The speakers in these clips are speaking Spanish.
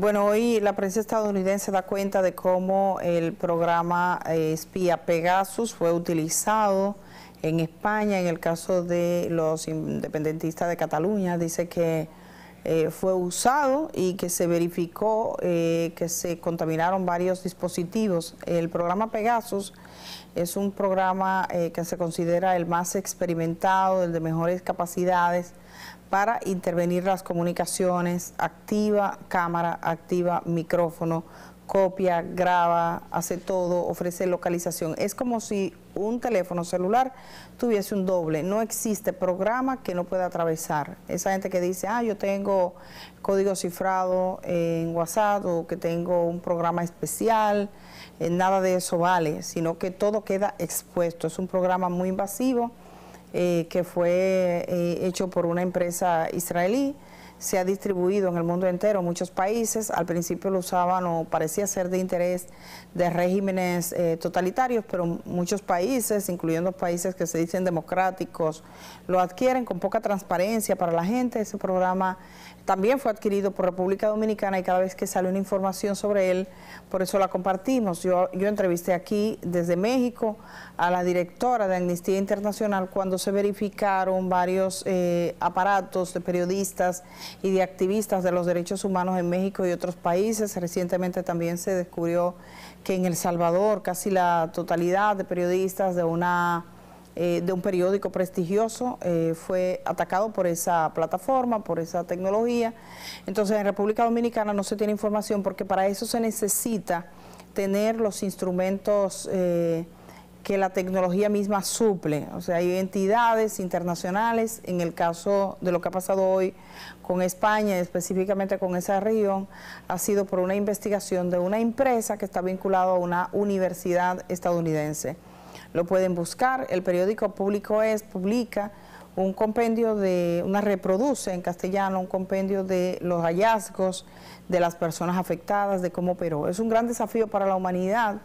Bueno, hoy la prensa estadounidense da cuenta de cómo el programa eh, espía Pegasus fue utilizado en España, en el caso de los independentistas de Cataluña, dice que eh, fue usado y que se verificó eh, que se contaminaron varios dispositivos. El programa Pegasus es un programa eh, que se considera el más experimentado, el de mejores capacidades para intervenir las comunicaciones activa cámara, activa micrófono copia, graba, hace todo, ofrece localización. Es como si un teléfono celular tuviese un doble. No existe programa que no pueda atravesar. Esa gente que dice, ah, yo tengo código cifrado en WhatsApp o que tengo un programa especial, eh, nada de eso vale, sino que todo queda expuesto. Es un programa muy invasivo eh, que fue eh, hecho por una empresa israelí se ha distribuido en el mundo entero, muchos países. Al principio lo usaban o parecía ser de interés de regímenes eh, totalitarios, pero muchos países, incluyendo países que se dicen democráticos, lo adquieren con poca transparencia para la gente. Ese programa también fue adquirido por República Dominicana y cada vez que sale una información sobre él, por eso la compartimos. Yo, yo entrevisté aquí desde México a la directora de Amnistía Internacional cuando se verificaron varios eh, aparatos de periodistas y de activistas de los derechos humanos en México y otros países. Recientemente también se descubrió que en El Salvador casi la totalidad de periodistas de una eh, de un periódico prestigioso eh, fue atacado por esa plataforma, por esa tecnología. Entonces en República Dominicana no se tiene información porque para eso se necesita tener los instrumentos eh, que la tecnología misma suple. O sea, hay entidades internacionales, en el caso de lo que ha pasado hoy con España, específicamente con esa región, ha sido por una investigación de una empresa que está vinculada a una universidad estadounidense. Lo pueden buscar, el periódico Público Es publica un compendio de, una reproduce en castellano, un compendio de los hallazgos de las personas afectadas, de cómo operó. Es un gran desafío para la humanidad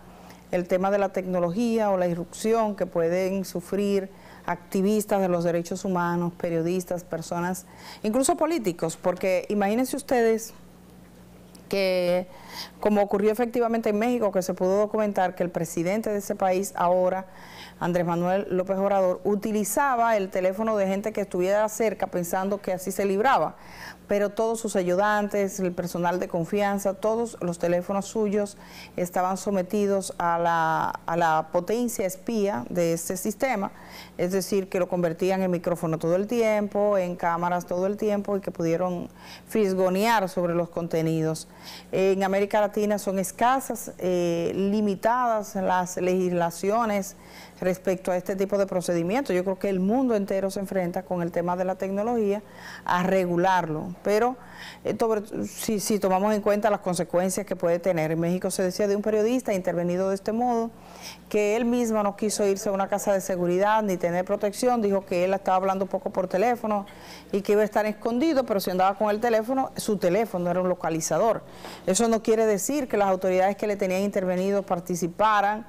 el tema de la tecnología o la irrupción que pueden sufrir activistas de los derechos humanos, periodistas, personas, incluso políticos, porque imagínense ustedes que, como ocurrió efectivamente en México, que se pudo documentar que el presidente de ese país ahora, Andrés Manuel López Obrador, utilizaba el teléfono de gente que estuviera cerca pensando que así se libraba, pero todos sus ayudantes, el personal de confianza, todos los teléfonos suyos estaban sometidos a la, a la potencia espía de este sistema, es decir, que lo convertían en micrófono todo el tiempo, en cámaras todo el tiempo y que pudieron frisgonear sobre los contenidos. En América Latina son escasas, eh, limitadas las legislaciones respecto a este tipo de procedimientos. Yo creo que el mundo entero se enfrenta con el tema de la tecnología a regularlo pero eh, si, tomamos en cuenta las consecuencias que puede tener. En México se decía de un periodista intervenido de este modo, que él mismo no quiso irse a una casa de seguridad ni tener protección, dijo que él estaba hablando poco por teléfono y que iba a estar escondido, pero si andaba con el teléfono, su teléfono era un localizador. Eso no quiere decir que las autoridades que le tenían intervenido participaran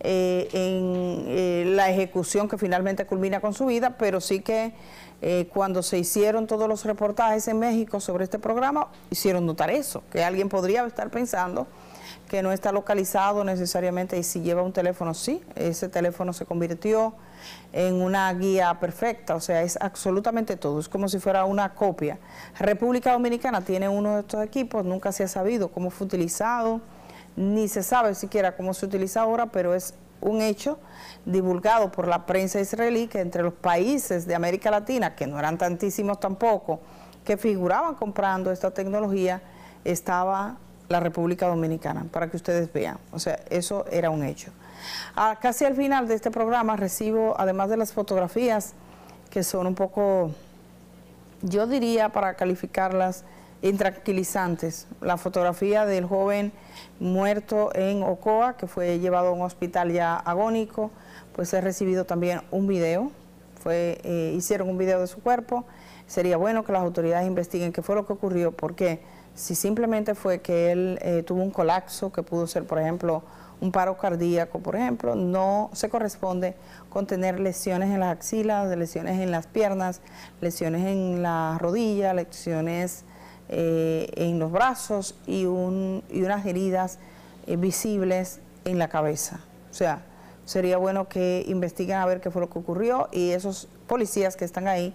eh, en eh, la ejecución que finalmente culmina con su vida, pero sí que eh, cuando se hicieron todos los reportajes en México sobre este programa, hicieron notar eso, que alguien podría estar pensando que no está localizado necesariamente y si lleva un teléfono, sí, ese teléfono se convirtió en una guía perfecta, o sea, es absolutamente todo, es como si fuera una copia. República Dominicana tiene uno de estos equipos, nunca se ha sabido cómo fue utilizado, ni se sabe siquiera cómo se utiliza ahora, pero es un hecho divulgado por la prensa israelí que entre los países de América Latina, que no eran tantísimos tampoco, que figuraban comprando esta tecnología, estaba la República Dominicana, para que ustedes vean. O sea, eso era un hecho. Ah, casi al final de este programa recibo, además de las fotografías, que son un poco, yo diría, para calificarlas, intranquilizantes. La fotografía del joven muerto en Ocoa, que fue llevado a un hospital ya agónico, pues he recibido también un video, fue, eh, hicieron un video de su cuerpo. Sería bueno que las autoridades investiguen qué fue lo que ocurrió, porque si simplemente fue que él eh, tuvo un colapso, que pudo ser, por ejemplo, un paro cardíaco, por ejemplo, no se corresponde con tener lesiones en las axilas, lesiones en las piernas, lesiones en la rodilla, lesiones eh, en los brazos y, un, y unas heridas eh, visibles en la cabeza. O sea, sería bueno que investiguen a ver qué fue lo que ocurrió y esos policías que están ahí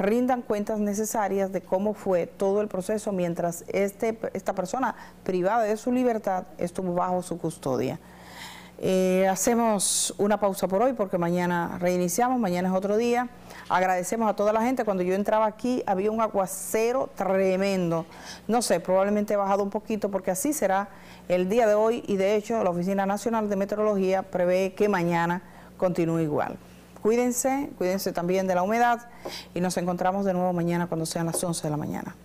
rindan cuentas necesarias de cómo fue todo el proceso mientras este, esta persona privada de su libertad estuvo bajo su custodia. Eh, hacemos una pausa por hoy porque mañana reiniciamos, mañana es otro día. Agradecemos a toda la gente. Cuando yo entraba aquí había un aguacero tremendo. No sé, probablemente he bajado un poquito porque así será el día de hoy y de hecho la Oficina Nacional de Meteorología prevé que mañana continúe igual. Cuídense, cuídense también de la humedad y nos encontramos de nuevo mañana cuando sean las 11 de la mañana.